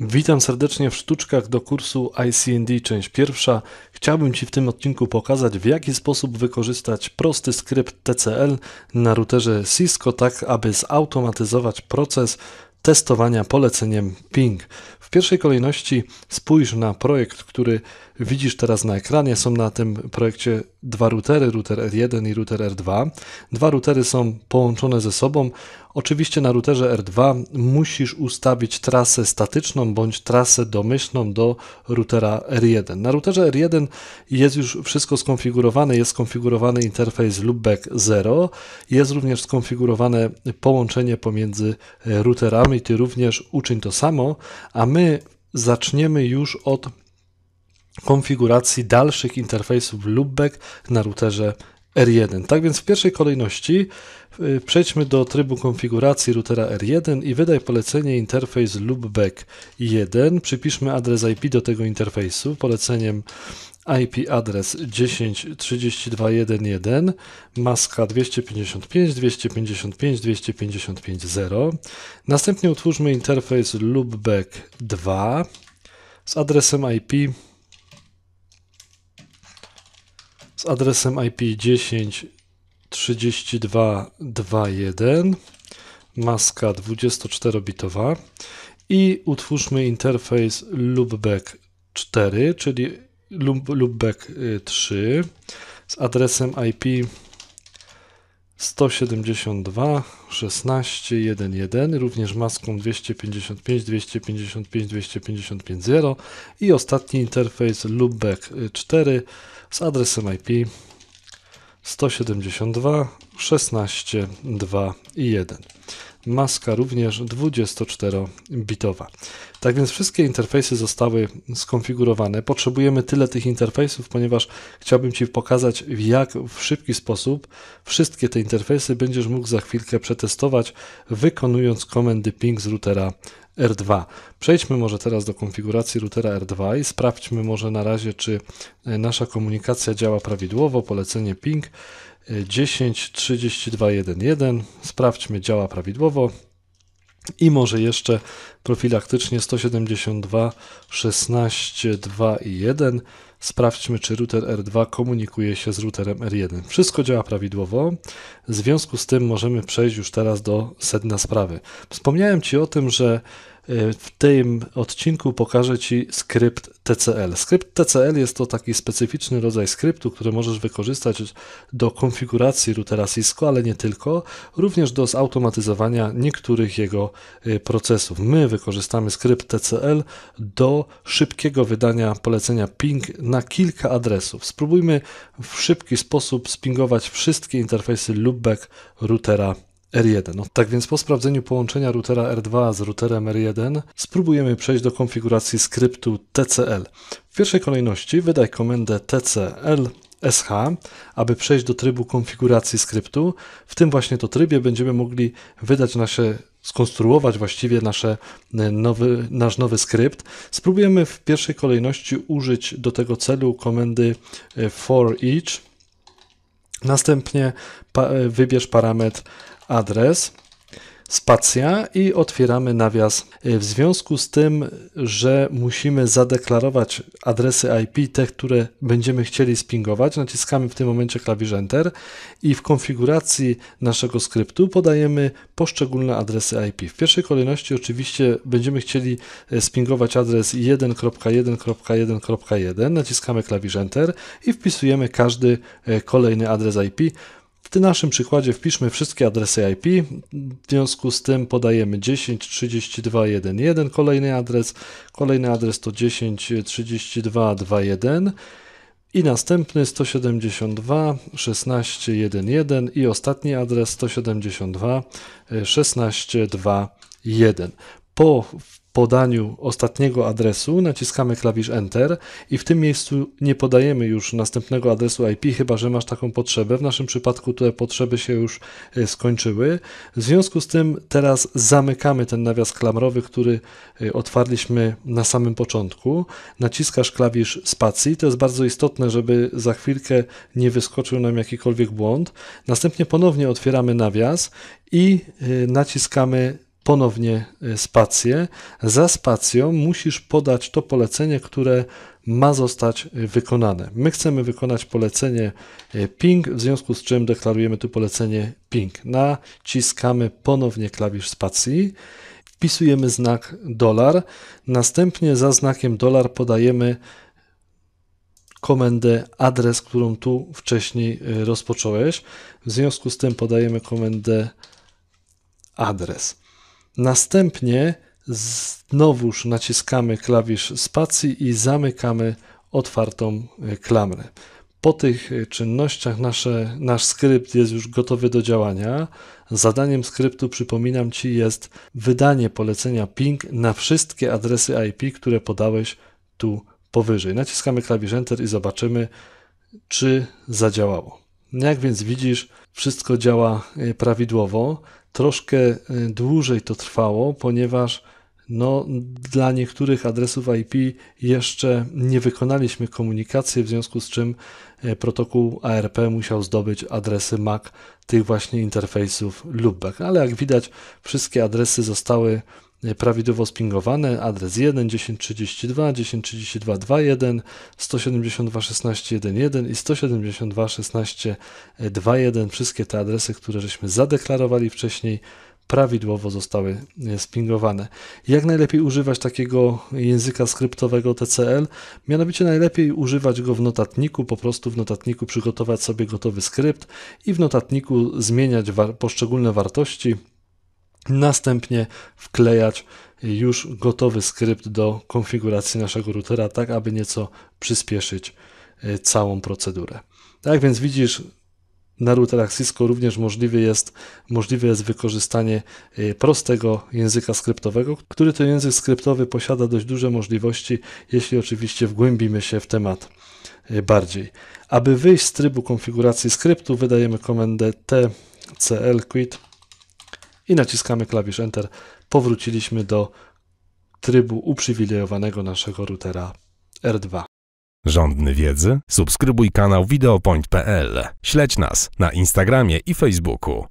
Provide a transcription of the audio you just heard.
Witam serdecznie w sztuczkach do kursu ICND, część pierwsza. Chciałbym Ci w tym odcinku pokazać, w jaki sposób wykorzystać prosty skrypt TCL na routerze Cisco, tak aby zautomatyzować proces testowania poleceniem ping pierwszej kolejności spójrz na projekt, który widzisz teraz na ekranie. Są na tym projekcie dwa routery, router R1 i router R2. Dwa routery są połączone ze sobą. Oczywiście na routerze R2 musisz ustawić trasę statyczną bądź trasę domyślną do routera R1. Na routerze R1 jest już wszystko skonfigurowane, jest skonfigurowany interfejs loopback 0, jest również skonfigurowane połączenie pomiędzy routerami, ty również uczyń to samo, a my my zaczniemy już od konfiguracji dalszych interfejsów loopback na routerze R1. Tak więc w pierwszej kolejności y, przejdźmy do trybu konfiguracji routera R1 i wydaj polecenie interfejs loopback 1. Przypiszmy adres IP do tego interfejsu poleceniem IP adres 10.32.1.1, maska 255, 255, 255, 0. Następnie utwórzmy interfejs loopback 2 z adresem IP z adresem IP 10.32.2.1, maska 24-bitowa i utwórzmy interfejs loopback 4, czyli loopback 3 y, z adresem IP 172 16 11, również maską 255 255 255 0 i ostatni interfejs loopback 4 y, z adresem IP 172 16 2 1 maska również 24-bitowa. Tak więc wszystkie interfejsy zostały skonfigurowane. Potrzebujemy tyle tych interfejsów, ponieważ chciałbym Ci pokazać, w jak w szybki sposób wszystkie te interfejsy będziesz mógł za chwilkę przetestować, wykonując komendy ping z routera R2. Przejdźmy może teraz do konfiguracji routera R2 i sprawdźmy może na razie, czy e, nasza komunikacja działa prawidłowo. Polecenie ping 10.32.1.1. E, sprawdźmy, działa prawidłowo. I może jeszcze profilaktycznie 172, 16, 2 i 1. Sprawdźmy, czy router R2 komunikuje się z routerem R1. Wszystko działa prawidłowo. W związku z tym możemy przejść już teraz do sedna sprawy. Wspomniałem Ci o tym, że Y, w tym odcinku pokażę Ci skrypt TCL. Skrypt TCL jest to taki specyficzny rodzaj skryptu, który możesz wykorzystać do konfiguracji routera Cisco, ale nie tylko, również do zautomatyzowania niektórych jego y, procesów. My wykorzystamy skrypt TCL do szybkiego wydania polecenia ping na kilka adresów. Spróbujmy w szybki sposób spingować wszystkie interfejsy loopback routera R1. No, tak więc po sprawdzeniu połączenia routera R2 z routerem R1 spróbujemy przejść do konfiguracji skryptu TCL. W pierwszej kolejności wydaj komendę TCL SH, aby przejść do trybu konfiguracji skryptu. W tym właśnie to trybie będziemy mogli wydać nasze skonstruować właściwie nasze y, nowy, nasz nowy skrypt. Spróbujemy w pierwszej kolejności użyć do tego celu komendy y, for each. Następnie pa y, wybierz parametr adres, spacja i otwieramy nawias. Y, w związku z tym, że musimy zadeklarować adresy IP, te, które będziemy chcieli spingować, naciskamy w tym momencie klawisz Enter i w konfiguracji naszego skryptu podajemy poszczególne adresy IP. W pierwszej kolejności oczywiście będziemy chcieli y, spingować adres 1.1.1.1. Naciskamy klawisz Enter i wpisujemy każdy y, kolejny adres IP tym naszym przykładzie wpiszmy wszystkie adresy IP, w związku z tym podajemy 10.32.1.1, kolejny adres, kolejny adres to 10.32.2.1 i następny 172.16.1.1 i ostatni adres 172.16.2.1. Po podaniu ostatniego adresu naciskamy klawisz Enter i w tym miejscu nie podajemy już następnego adresu IP, chyba że masz taką potrzebę. W naszym przypadku te potrzeby się już e, skończyły. W związku z tym teraz zamykamy ten nawias klamrowy, który e, otwarliśmy na samym początku. Naciskasz klawisz spacji. To jest bardzo istotne, żeby za chwilkę nie wyskoczył nam jakikolwiek błąd. Następnie ponownie otwieramy nawias i e, naciskamy ponownie e, spację. Za spacją musisz podać to polecenie, które ma zostać e, wykonane. My chcemy wykonać polecenie e, ping, w związku z czym deklarujemy tu polecenie ping. Naciskamy ponownie klawisz spacji, wpisujemy znak dolar, następnie za znakiem dolar podajemy komendę adres, którą tu wcześniej rozpocząłeś. W związku z tym podajemy komendę adres. Następnie znowuż naciskamy klawisz spacji i zamykamy otwartą e, klamrę. Po tych e, czynnościach nasze, nasz skrypt jest już gotowy do działania. Zadaniem skryptu, przypominam Ci, jest wydanie polecenia ping na wszystkie adresy IP, które podałeś tu powyżej. Naciskamy klawisz Enter i zobaczymy, czy zadziałało. Jak więc widzisz, wszystko działa e, prawidłowo. Troszkę e, dłużej to trwało, ponieważ no, dla niektórych adresów IP jeszcze nie wykonaliśmy komunikacji, w związku z czym e, protokół ARP musiał zdobyć adresy MAC tych właśnie interfejsów loopback. Ale jak widać, wszystkie adresy zostały prawidłowo spingowane, adres 1 10, 32, 1032, 1032 21, 172 16 11 i 172 16 21. Wszystkie te adresy, które żeśmy zadeklarowali wcześniej, prawidłowo zostały e, spingowane. Jak najlepiej używać takiego języka skryptowego TCL? Mianowicie najlepiej używać go w notatniku, po prostu w notatniku przygotować sobie gotowy skrypt i w notatniku zmieniać war poszczególne wartości Następnie wklejać już gotowy skrypt do konfiguracji naszego routera, tak aby nieco przyspieszyć e, całą procedurę. Tak więc widzisz, na routerach Cisco również możliwe jest, możliwe jest wykorzystanie e, prostego języka skryptowego, który to język skryptowy posiada dość duże możliwości, jeśli oczywiście wgłębimy się w temat e, bardziej. Aby wyjść z trybu konfiguracji skryptu, wydajemy komendę tcl quit i naciskamy klawisz Enter, powróciliśmy do trybu uprzywilejowanego naszego routera R2. Rządny wiedzy? Subskrybuj kanał wideopoint.pl. Śledź nas na Instagramie i Facebooku.